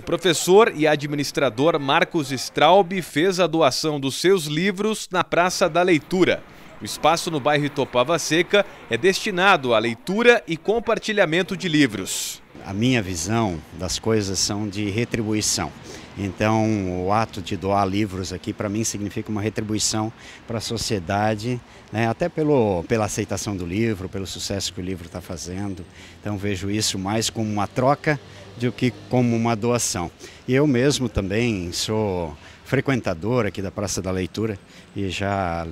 O professor e administrador Marcos Straub fez a doação dos seus livros na Praça da Leitura. O espaço no bairro Topava Seca é destinado à leitura e compartilhamento de livros a minha visão das coisas são de retribuição. Então, o ato de doar livros aqui, para mim, significa uma retribuição para a sociedade, né? até pelo, pela aceitação do livro, pelo sucesso que o livro está fazendo. Então, vejo isso mais como uma troca do que como uma doação. E eu mesmo também sou frequentador aqui da Praça da Leitura e já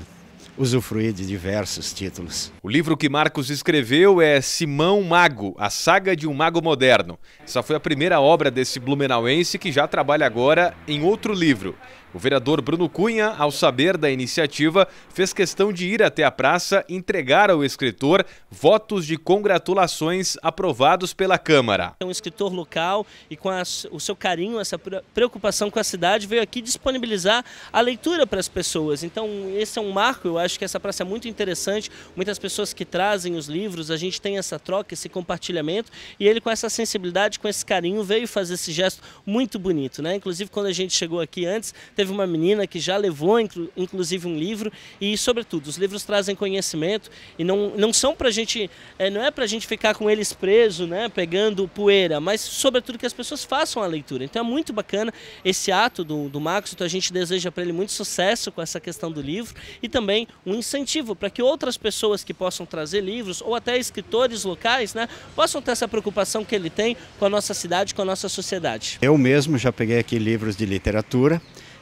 usufruir de diversos títulos. O livro que Marcos escreveu é Simão Mago, a saga de um mago moderno. Essa foi a primeira obra desse blumenauense que já trabalha agora em outro livro. O vereador Bruno Cunha, ao saber da iniciativa, fez questão de ir até a praça entregar ao escritor votos de congratulações aprovados pela Câmara. É um escritor local e com o seu carinho, essa preocupação com a cidade, veio aqui disponibilizar a leitura para as pessoas. Então, esse é um marco, eu acho acho que essa praça é muito interessante. Muitas pessoas que trazem os livros, a gente tem essa troca, esse compartilhamento. E ele, com essa sensibilidade, com esse carinho, veio fazer esse gesto muito bonito. Né? Inclusive, quando a gente chegou aqui antes, teve uma menina que já levou, inclusive, um livro. E, sobretudo, os livros trazem conhecimento e não, não são para a gente, é, não é para a gente ficar com eles preso, né, pegando poeira, mas, sobretudo, que as pessoas façam a leitura. Então, é muito bacana esse ato do, do Marcos, então a gente deseja para ele muito sucesso com essa questão do livro e também um incentivo para que outras pessoas que possam trazer livros ou até escritores locais né, possam ter essa preocupação que ele tem com a nossa cidade, com a nossa sociedade. Eu mesmo já peguei aqui livros de literatura,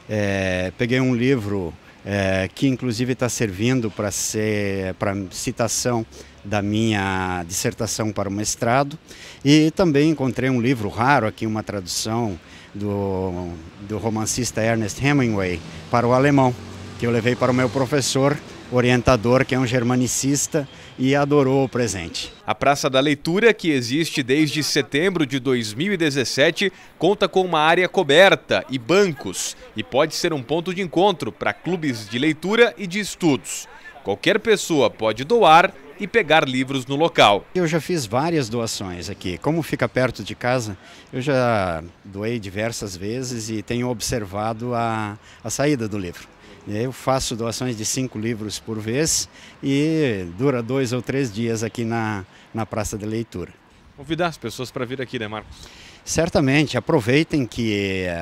é, peguei um livro é, que inclusive está servindo para ser para citação da minha dissertação para o mestrado e também encontrei um livro raro aqui uma tradução do, do romancista Ernest Hemingway para o alemão que eu levei para o meu professor orientador, que é um germanicista, e adorou o presente. A Praça da Leitura, que existe desde setembro de 2017, conta com uma área coberta e bancos e pode ser um ponto de encontro para clubes de leitura e de estudos. Qualquer pessoa pode doar e pegar livros no local. Eu já fiz várias doações aqui. Como fica perto de casa, eu já doei diversas vezes e tenho observado a, a saída do livro. Eu faço doações de cinco livros por vez e dura dois ou três dias aqui na, na Praça de Leitura. Convidar as pessoas para vir aqui, né, Marcos? Certamente, aproveitem que eh,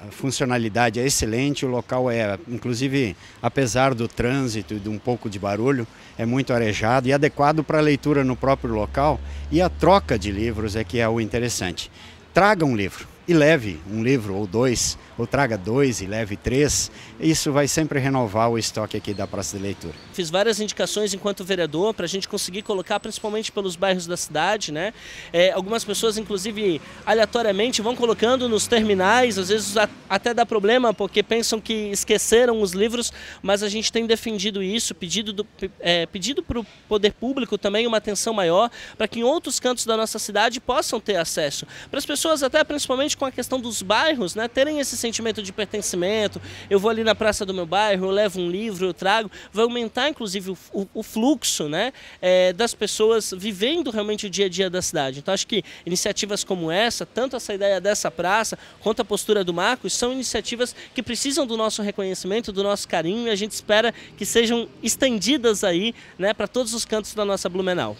a funcionalidade é excelente, o local é, inclusive, apesar do trânsito e de um pouco de barulho, é muito arejado e adequado para a leitura no próprio local e a troca de livros é que é o interessante. Traga um livro e leve um livro ou dois ou traga dois e leve três. Isso vai sempre renovar o estoque aqui da Praça de Leitura. Fiz várias indicações enquanto vereador para a gente conseguir colocar, principalmente pelos bairros da cidade, né? É, algumas pessoas, inclusive, aleatoriamente vão colocando nos terminais, às vezes até dá problema porque pensam que esqueceram os livros, mas a gente tem defendido isso, pedido do, é, pedido para o poder público também uma atenção maior para que em outros cantos da nossa cidade possam ter acesso. Para as pessoas, até principalmente com a questão dos bairros, né, terem esse sentimento de pertencimento. Eu vou ali na praça do meu bairro, eu levo um livro, eu trago. Vai aumentar, inclusive, o, o, o fluxo né, é, das pessoas vivendo realmente o dia a dia da cidade. Então, acho que iniciativas como essa, tanto essa ideia dessa praça quanto a postura do Marcos, são iniciativas que precisam do nosso reconhecimento, do nosso carinho e a gente espera que sejam estendidas aí né, para todos os cantos da nossa Blumenau.